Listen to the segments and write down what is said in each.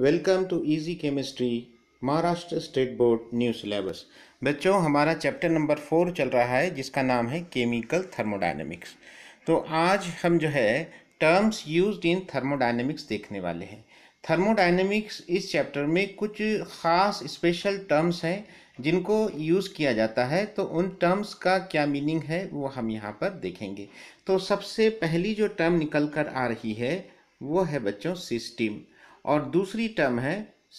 Welcome to easy chemistry Maharashtra state board new syllabus बच्चों हमारा chapter number four चल रहा है जिसका नाम है केमिकल थर्मोडाइनमिक्स तो आज हम जो है टर्म्स यूज्ड इन थर्मोडाइनमिक्स देखने वाले हैं थर्मोडाइनमिक्स इस चैप्टर में कुछ ख़ास स्पेशल टर्म्स हैं जिनको यूज़ किया जाता है तो उन टर्म्स का क्या मीनिंग है वो हम यहाँ पर देखेंगे तो सबसे पहली जो टर्म निकल कर आ रही है वो है बच्चों सिस्टम और दूसरी टर्म है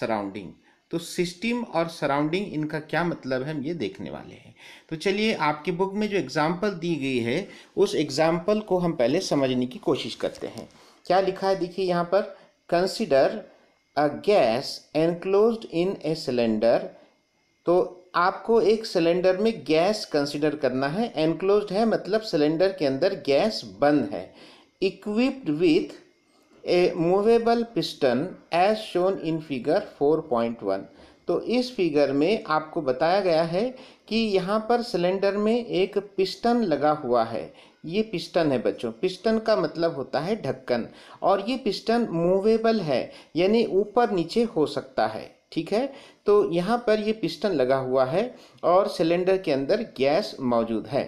सराउंडिंग तो सिस्टम और सराउंडिंग इनका क्या मतलब है हम ये देखने वाले हैं तो चलिए आपकी बुक में जो एग्ज़ाम्पल दी गई है उस एग्ज़ाम्पल को हम पहले समझने की कोशिश करते हैं क्या लिखा है देखिए यहाँ पर consider a gas enclose in a cylinder तो आपको एक सिलेंडर में गैस कंसिडर करना है एनक्लोज है मतलब सिलेंडर के अंदर गैस बंद है equipped with a movable piston as shown in figure 4.1 तो इस फिगर में आपको बताया गया है कि यहाँ पर सिलेंडर में एक पिस्टन लगा हुआ है ये पिस्टन है बच्चों पिस्टन का मतलब होता है ढक्कन और ये पिस्टन मूवेबल है यानी ऊपर नीचे हो सकता है ठीक है तो यहाँ पर ये पिस्टन लगा हुआ है और सिलेंडर के अंदर गैस मौजूद है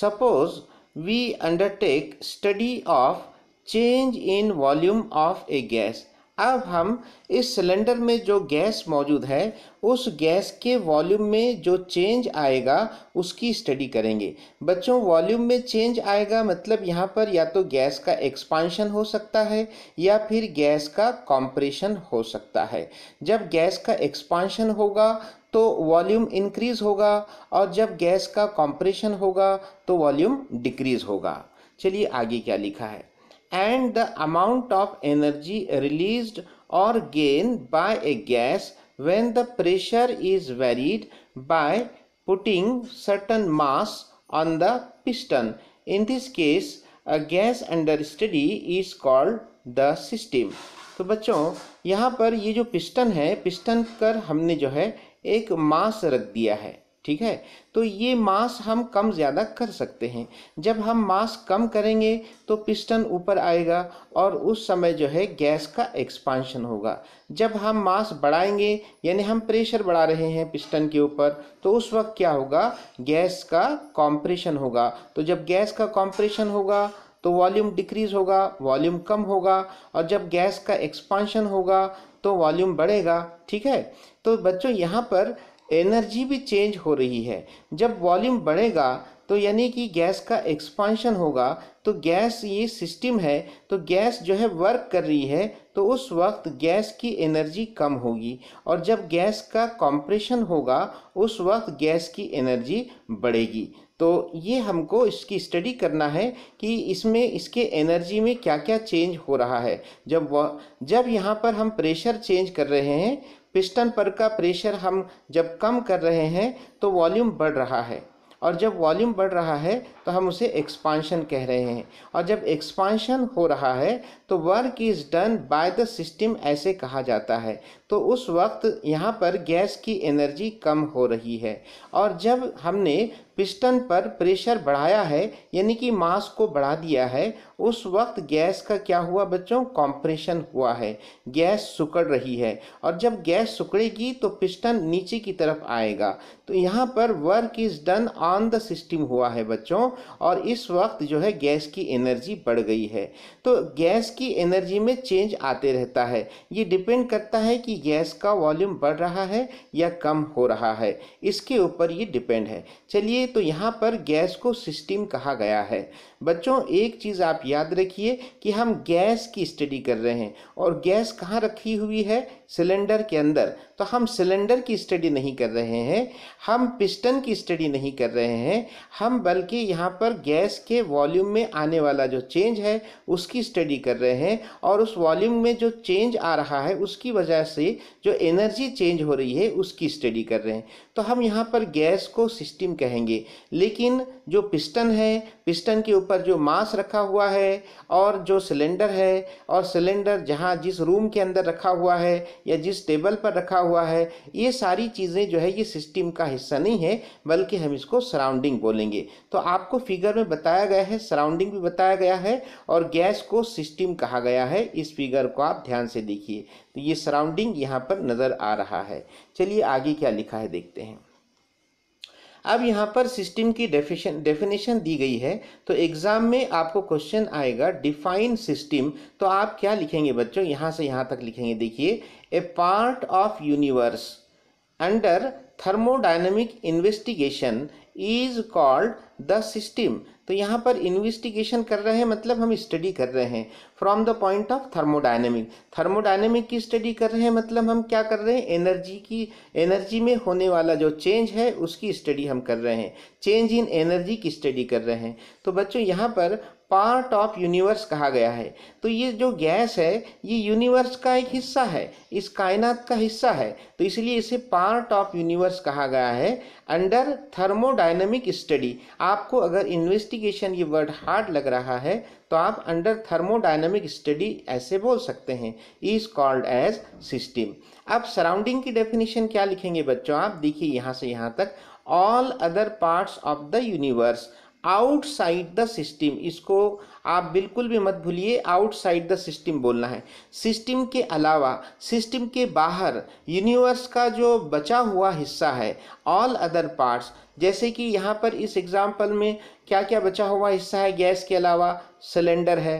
suppose we undertake study of change in volume of a gas अब हम इस सिलेंडर में जो गैस मौजूद है उस गैस के वॉल्यूम में जो चेंज आएगा उसकी स्टडी करेंगे बच्चों वॉल्यूम में चेंज आएगा मतलब यहाँ पर या तो गैस का एक्सपांशन हो सकता है या फिर गैस का कॉम्प्रेशन हो सकता है जब गैस का एक्सपांशन होगा तो वॉल्यूम इंक्रीज़ होगा और जब गैस का कॉम्प्रेशन होगा तो वॉल्यूम डिक्रीज़ होगा चलिए आगे क्या लिखा है and the amount of energy released or gained by a gas when the pressure is varied by putting certain mass on the piston. In this case, a gas under study is called the system. तो बच्चों यहाँ पर ये जो piston है piston कर हमने जो है एक मास रख दिया है ठीक है तो ये मास हम कम ज़्यादा कर सकते हैं जब हम मास कम करेंगे तो पिस्टन ऊपर आएगा और उस समय जो है गैस का एक्सपांशन होगा जब हम मास बढ़ाएंगे यानी हम प्रेशर बढ़ा रहे हैं पिस्टन के ऊपर तो उस वक्त क्या होगा गैस का कॉम्प्रेशन होगा तो जब गैस का कॉम्प्रेशन होगा तो वॉल्यूम डिक्रीज़ होगा वॉल्यूम कम होगा और जब गैस का एक्सपांशन होगा तो वॉल्यूम बढ़ेगा ठीक है तो बच्चों यहाँ पर एनर्जी भी चेंज हो रही है जब वॉल्यूम बढ़ेगा तो यानी कि गैस का एक्सपांशन होगा तो गैस ये सिस्टम है तो गैस जो है वर्क कर रही है तो उस वक्त गैस की एनर्जी कम होगी और जब गैस का कॉम्प्रेशन होगा उस वक्त गैस की एनर्जी बढ़ेगी तो ये हमको इसकी स्टडी करना है कि इसमें इसके एनर्जी में क्या क्या चेंज हो रहा है जब जब यहाँ पर हम प्रेशर चेंज कर रहे हैं पिस्टन पर का प्रेशर हम जब कम कर रहे हैं तो वॉल्यूम बढ़ रहा है और जब वॉल्यूम बढ़ रहा है तो हम उसे एक्सपांशन कह रहे हैं और जब एक्सपांशन हो रहा है तो work is done by the system ऐसे कहा जाता है तो उस वक्त यहाँ पर गैस की एनर्जी कम हो रही है और जब हमने पिस्टन पर प्रेशर बढ़ाया है यानी कि मास को बढ़ा दिया है उस वक्त गैस का क्या हुआ बच्चों कॉम्प्रेशन हुआ है गैस सुकड़ रही है और जब गैस सुकड़ेगी तो पिस्टन नीचे की तरफ आएगा तो यहाँ पर work is done on the system हुआ है बच्चों और इस वक्त जो है गैस की एनर्जी बढ़ गई है तो गैस की एनर्जी में चेंज आते रहता है ये डिपेंड करता है कि गैस का वॉल्यूम बढ़ रहा है या कम हो रहा है इसके ऊपर ये डिपेंड है चलिए तो यहाँ पर गैस को सिस्टम कहा गया है बच्चों एक चीज़ आप याद रखिए कि हम गैस की स्टडी कर रहे हैं और गैस कहाँ रखी हुई है सिलेंडर के अंदर तो हम सिलेंडर की स्टडी नहीं कर रहे हैं हम पिस्टन की स्टडी नहीं कर रहे हैं हम बल्कि यहाँ पर गैस के वॉल्यूम में आने वाला जो चेंज है उसकी स्टडी कर रहे हैं और उस वॉल्यूम में जो चेंज आ रहा है उसकी वजह से जो एनर्जी चेंज हो रही है उसकी स्टडी कर रहे हैं तो हम यहाँ पर गैस को सिस्टम कहेंगे लेकिन जो पिस्टन है पिस्टन के ऊपर जो मास रखा हुआ है और जो सिलेंडर है और सिलेंडर जहाँ जिस रूम के अंदर रखा हुआ है या जिस टेबल पर रखा हुआ है ये सारी चीज़ें जो है ये सिस्टम का हिस्सा नहीं है बल्कि हम इसको सराउंडिंग बोलेंगे तो आपको फिगर में बताया गया है सराउंडिंग भी बताया गया है और गैस को सिस्टम कहा गया है इस फिगर को आप ध्यान से देखिए तो ये सराउंडिंग यहाँ पर नज़र आ रहा है चलिए आगे क्या लिखा है देखते हैं अब यहाँ पर सिस्टम की डेफिशन डेफिनेशन दी गई है तो एग्ज़ाम में आपको क्वेश्चन आएगा डिफाइन सिस्टम तो आप क्या लिखेंगे बच्चों यहाँ से यहाँ तक लिखेंगे देखिए a part of universe under thermodynamic investigation is called the system तो यहाँ पर इन्वेस्टिगेशन कर रहे हैं मतलब हम स्टडी कर रहे हैं from the point of thermodynamic thermodynamic की स्टडी कर रहे हैं मतलब हम क्या कर रहे हैं एनर्जी की एनर्जी में होने वाला जो चेंज है उसकी स्टडी हम कर रहे हैं चेंज इन एनर्जी की स्टडी कर रहे हैं तो बच्चों यहाँ पर पार्ट ऑफ यूनिवर्स कहा गया है तो ये जो गैस है ये यूनिवर्स का एक हिस्सा है इस कायनात का हिस्सा है तो इसलिए इसे पार्ट ऑफ यूनिवर्स कहा गया है अंडर थर्मोडाइनमिक स्टडी आपको अगर इन्वेस्टिगेशन ये वर्ड हार्ड लग रहा है तो आप अंडर थर्मोडाइनमिक स्टडी ऐसे बोल सकते हैं इज कॉल्ड एज सिस्टम अब सराउंडिंग की डेफिनेशन क्या लिखेंगे बच्चों आप देखिए यहाँ से यहाँ तक all other parts of the universe outside the system इसको आप बिल्कुल भी मत भूलिए आउटसाइड द सिस्टम बोलना है सिस्टम के अलावा सिस्टम के बाहर यूनिवर्स का जो बचा हुआ हिस्सा है ऑल अदर पार्ट्स जैसे कि यहाँ पर इस एग्ज़ाम्पल में क्या क्या बचा हुआ हिस्सा है गैस के अलावा सिलेंडर है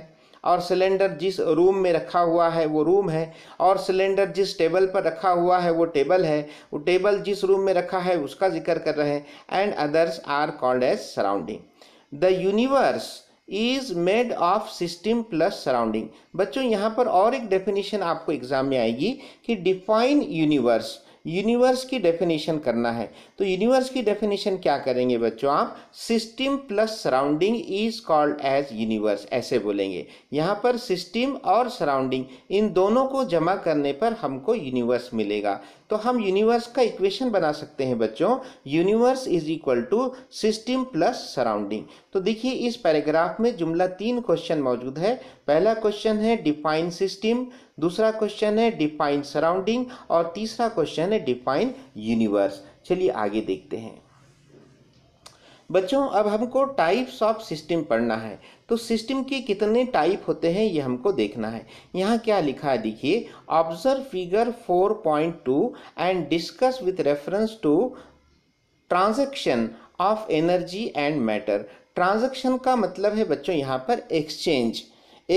और सिलेंडर जिस रूम में रखा हुआ है वो रूम है और सिलेंडर जिस टेबल पर रखा हुआ है वो टेबल है वो टेबल जिस रूम में रखा है उसका जिक्र कर रहे हैं and others are called as surrounding the universe is made of system plus surrounding बच्चों यहाँ पर और एक डेफिनेशन आपको एग्जाम में आएगी कि डिफाइन यूनिवर्स यूनिवर्स की डेफिनेशन करना है तो यूनिवर्स की डेफिनेशन क्या करेंगे बच्चों आप system plus surrounding is called as universe ऐसे बोलेंगे यहाँ पर सिस्टम और सराउंडिंग इन दोनों को जमा करने पर हमको यूनिवर्स मिलेगा तो हम यूनिवर्स का इक्वेशन बना सकते हैं बच्चों universe is equal to system plus surrounding तो देखिए इस पैराग्राफ में जुमला तीन क्वेश्चन मौजूद है पहला क्वेश्चन है डिफाइन सिस्टम दूसरा क्वेश्चन है डिफाइन सराउंडिंग और तीसरा क्वेश्चन है डिफाइन यूनिवर्स चलिए आगे देखते हैं बच्चों अब हमको टाइप्स ऑफ सिस्टम पढ़ना है तो सिस्टम के कितने टाइप होते हैं ये हमको देखना है यहाँ क्या लिखा है देखिए observe figure 4.2 and discuss with reference to transaction of energy and matter transaction का मतलब है बच्चों यहाँ पर exchange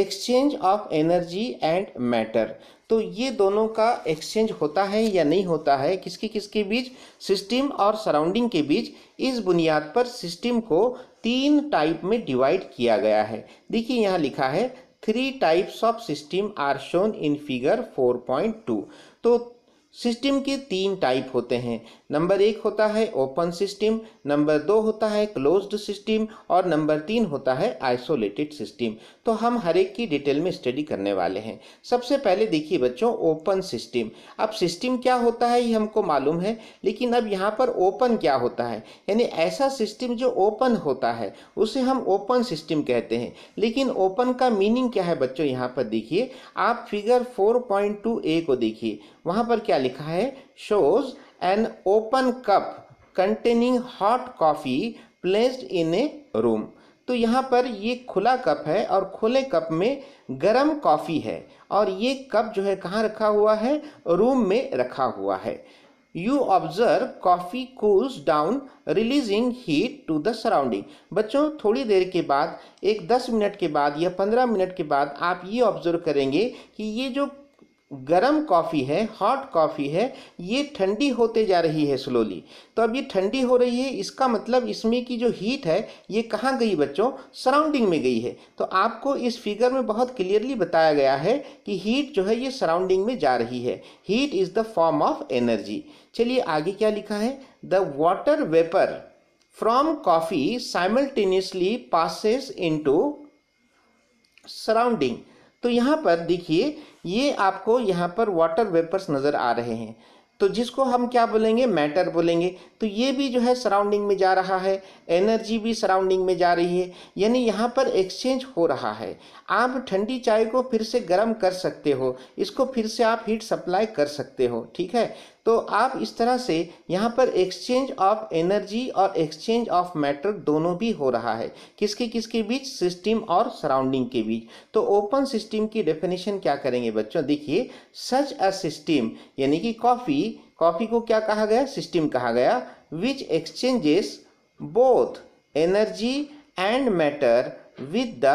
exchange of energy and matter तो ये दोनों का एक्सचेंज होता है या नहीं होता है किसके किसके बीच सिस्टम और सराउंडिंग के बीच इस बुनियाद पर सिस्टम को तीन टाइप में डिवाइड किया गया है देखिए यहाँ लिखा है three types of system are shown in figure 4.2 तो सिस्टम के तीन टाइप होते हैं नंबर एक होता है ओपन सिस्टम नंबर दो होता है क्लोज्ड सिस्टम और नंबर तीन होता है आइसोलेटेड सिस्टम तो हम हर एक की डिटेल में स्टडी करने वाले हैं सबसे पहले देखिए बच्चों ओपन सिस्टम अब सिस्टम क्या होता है ये हमको मालूम है लेकिन अब यहाँ पर ओपन क्या होता है यानी ऐसा सिस्टम जो ओपन होता है उसे हम ओपन सिस्टम कहते हैं लेकिन ओपन का मीनिंग क्या है बच्चों यहाँ पर देखिए आप फिगर टू ए को देखिए वहाँ पर क्या लिखा है shows an open cup containing hot coffee placed in a room तो यहाँ पर ये खुला कप है और खुले कप में गरम कॉफ़ी है और ये कप जो है कहाँ रखा हुआ है रूम में रखा हुआ है you observe coffee cools down releasing heat to the surrounding बच्चों थोड़ी देर के बाद एक दस मिनट के बाद या पंद्रह मिनट के बाद आप ये ऑब्जर्व करेंगे कि ये जो गर्म कॉफ़ी है हॉट कॉफ़ी है ये ठंडी होते जा रही है स्लोली तो अब ये ठंडी हो रही है इसका मतलब इसमें की जो हीट है ये कहाँ गई बच्चों सराउंडिंग में गई है तो आपको इस फिगर में बहुत क्लियरली बताया गया है कि हीट जो है ये सराउंडिंग में जा रही है heat is the form of energy चलिए आगे क्या लिखा है the water vapour from coffee simultaneously passes into surrounding तो यहाँ पर देखिए ये आपको यहाँ पर वाटर वेपर्स नज़र आ रहे हैं तो जिसको हम क्या बोलेंगे मैटर बोलेंगे तो ये भी जो है सराउंडिंग में जा रहा है एनर्जी भी सराउंडिंग में जा रही है यानी यहाँ पर एक्सचेंज हो रहा है आप ठंडी चाय को फिर से गर्म कर सकते हो इसको फिर से आप हीट सप्लाई कर सकते हो ठीक है तो आप इस तरह से यहाँ पर एक्सचेंज ऑफ एनर्जी और एक्सचेंज ऑफ मैटर दोनों भी हो रहा है किसके किसके बीच सिस्टम और सराउंडिंग के बीच तो ओपन सिस्टम की डेफिनेशन क्या करेंगे बच्चों देखिए सच अ सिस्टम यानी कि कॉफ़ी कॉफ़ी को क्या कहा गया सिस्टम कहा गया which exchanges both energy and matter with the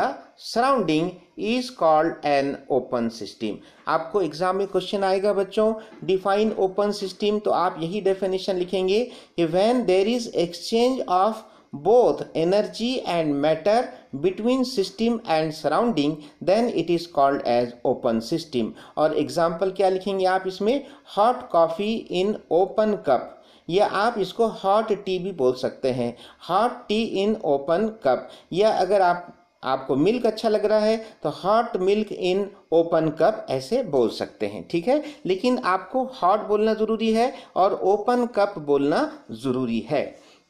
surrounding is called an open system आपको एग्जाम में क्वेश्चन आएगा बच्चों डिफाइन ओपन सिस्टम तो आप यही डेफिनेशन लिखेंगे कि when there is exchange of both energy and matter between system and surrounding then it is called as open system और एग्जाम्पल क्या लिखेंगे आप इसमें hot coffee in open cup या आप इसको हॉट टी भी बोल सकते हैं hot tea in open cup या अगर आप आपको मिल्क अच्छा लग रहा है तो hot milk in open cup ऐसे बोल सकते हैं ठीक है लेकिन आपको हॉट बोलना ज़रूरी है और ओपन कप बोलना ज़रूरी है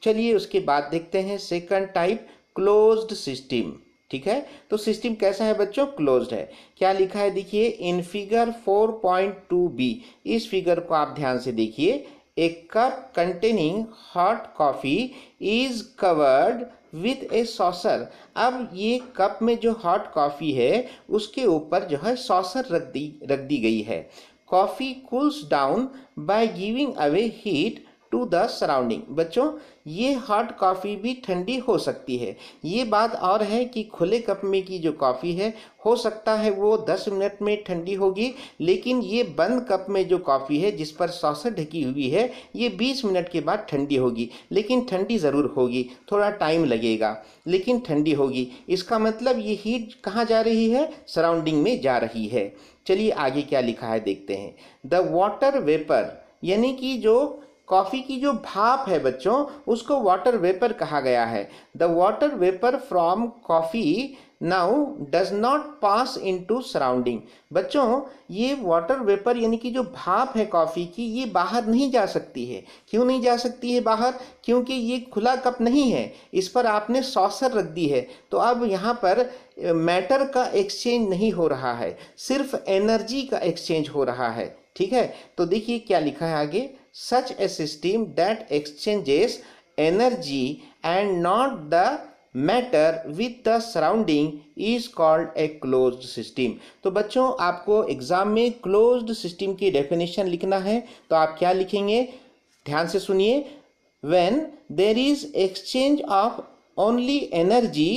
चलिए उसके बाद देखते हैं सेकंड टाइप क्लोज्ड सिस्टम ठीक है तो सिस्टम कैसा है बच्चों क्लोज्ड है क्या लिखा है देखिए इन फिगर 4.2 बी इस फिगर को आप ध्यान से देखिए A cup containing hot coffee is covered with a saucer. अब ये कप में जो hot coffee है उसके ऊपर जो है saucer रख दी रख दी गई है Coffee cools down by giving away heat to the surrounding बच्चों ये हॉट कॉफ़ी भी ठंडी हो सकती है ये बात और है कि खुले कप में की जो कॉफ़ी है हो सकता है वो 10 मिनट में ठंडी होगी लेकिन ये बंद कप में जो कॉफ़ी है जिस पर सॉसर ढकी हुई है ये 20 मिनट के बाद ठंडी होगी लेकिन ठंडी ज़रूर होगी थोड़ा टाइम लगेगा लेकिन ठंडी होगी इसका मतलब ये हीट कहाँ जा रही है सराउंडिंग में जा रही है चलिए आगे क्या लिखा है देखते हैं द वाटर वेपर यानी कि जो कॉफ़ी की जो भाप है बच्चों उसको वाटर वेपर कहा गया है the water vapour from coffee now does not pass into surrounding बच्चों ये वाटर वेपर यानी कि जो भाप है कॉफ़ी की ये बाहर नहीं जा सकती है क्यों नहीं जा सकती है बाहर क्योंकि ये खुला कप नहीं है इस पर आपने सॉसर रख दी है तो अब यहाँ पर मैटर का एक्सचेंज नहीं हो रहा है सिर्फ एनर्जी का एक्सचेंज हो रहा है ठीक है तो देखिए क्या लिखा है आगे such a system that exchanges energy and not the matter with the surrounding is called a close system तो बच्चों आपको एग्जाम में क्लोज सिस्टम की डेफिनेशन लिखना है तो आप क्या लिखेंगे ध्यान से सुनिए when there is exchange of only energy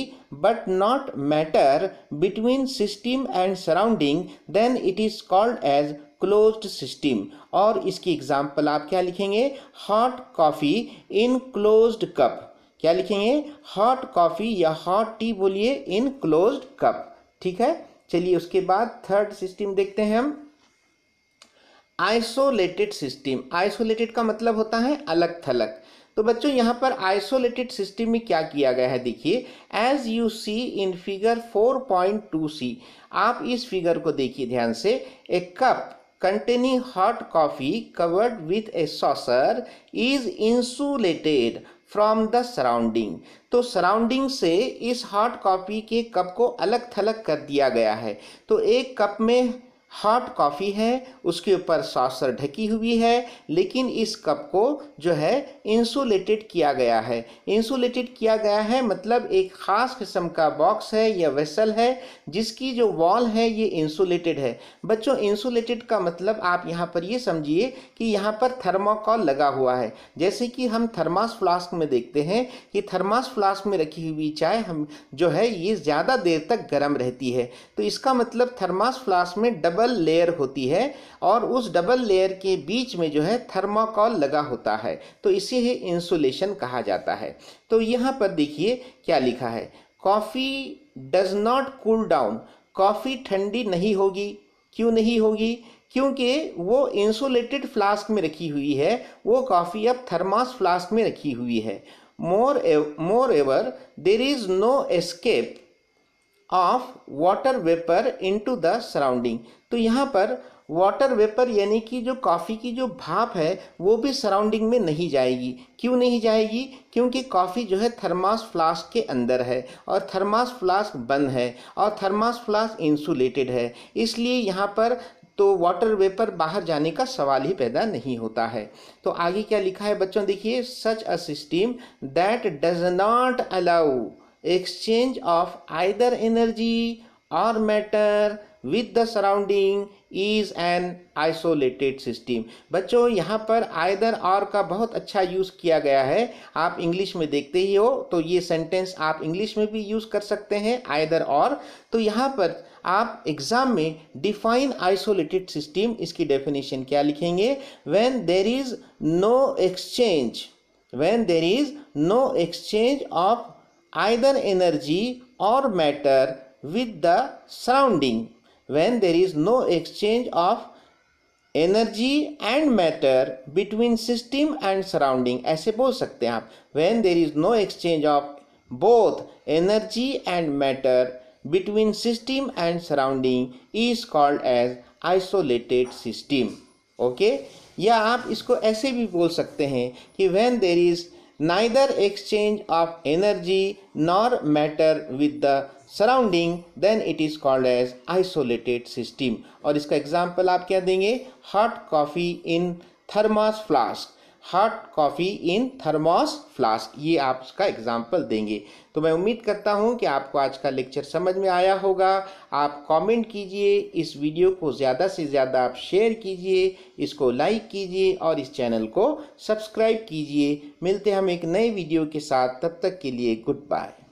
but not matter between system and surrounding then it is called as closed system और इसकी एग्जाम्पल आप क्या लिखेंगे hot coffee in closed cup क्या लिखेंगे हॉट कॉफ़ी या हॉट टी बोलिए in closed cup ठीक है चलिए उसके बाद थर्ड सिस्टम देखते हैं हम आइसोलेटेड सिस्टम आइसोलेटेड का मतलब होता है अलग थलग तो बच्चों यहाँ पर आइसोलेटेड सिस्टम में क्या किया गया है देखिए as you see in figure 4.2 C आप इस फिगर को देखिए ध्यान से a cup containing hot coffee covered with a saucer is insulated from the surrounding. तो सराउंडिंग से इस हॉट कॉफ़ी के कप को अलग थलग कर दिया गया है तो एक कप में हॉट कॉफ़ी है उसके ऊपर सॉसर ढकी हुई है लेकिन इस कप को जो है इंसुलेटेड किया गया है इंसुलेटेड किया गया है मतलब एक ख़ास किस्म का बॉक्स है या वेसल है जिसकी जो वॉल है ये इंसुलेटेड है बच्चों इंसुलेटेड का मतलब आप यहाँ पर ये समझिए कि यहाँ पर थर्माकॉल लगा हुआ है जैसे कि हम थर्मास फ्लास्क में देखते हैं कि थर्मास फ्लास्क में रखी हुई चाय हम जो है ये ज़्यादा देर तक गर्म रहती है तो इसका मतलब थर्मास फ्लास्क में डबल डबल लेयर होती है और उस डबल लेयर के बीच में जो है थर्माकोल लगा होता है तो इसे ही इंसुलेशन कहा जाता है तो यहाँ पर देखिए क्या लिखा है coffee does not cool down coffee ठंडी नहीं होगी क्यों नहीं होगी क्योंकि वो इंसुलेटेड फ्लास्क में रखी हुई है वो कॉफ़ी अब थर्मास फ्लास्क में रखी हुई है more moreover there is no escape of water vapour into the surrounding तो यहाँ पर वाटर वेपर यानी कि जो कॉफ़ी की जो भाप है वो भी सराउंडिंग में नहीं जाएगी क्यों नहीं जाएगी क्योंकि कॉफ़ी जो है थर्मास फ्लास्क के अंदर है और थर्मास फ्लास्क बंद है और थर्मास फ्लास्क इंसुलेटेड है इसलिए यहाँ पर तो वाटर वेपर बाहर जाने का सवाल ही पैदा नहीं होता है तो आगे क्या लिखा है बच्चों देखिए such a system that does not allow exchange of either energy और matter with the surrounding is an isolated system बच्चों यहाँ पर आइदर और का बहुत अच्छा यूज़ किया गया है आप इंग्लिश में देखते ही हो तो ये सेंटेंस आप इंग्लिश में भी यूज़ कर सकते हैं आइदर और तो यहाँ पर आप एग्ज़ाम में डिफाइन आइसोलेटेड सिस्टम इसकी डेफिनेशन क्या लिखेंगे when there is no exchange when there is no exchange of either energy और matter with the surrounding when there is no exchange of energy and matter between system and surrounding ऐसे बोल सकते हैं आप when there is no exchange of both energy and matter between system and surrounding is called as isolated system okay या आप इसको ऐसे भी बोल सकते हैं कि when there is neither exchange of energy nor matter with the surrounding then it is called as isolated system or iska example aap kya denge hot coffee in thermos flask hot coffee in thermos flask ये आप उसका example देंगे तो मैं उम्मीद करता हूँ कि आपको आज का लेक्चर समझ में आया होगा आप कमेंट कीजिए इस वीडियो को ज़्यादा से ज़्यादा आप शेयर कीजिए इसको लाइक कीजिए और इस चैनल को सब्सक्राइब कीजिए मिलते हम एक नए वीडियो के साथ तब तक के लिए गुड बाय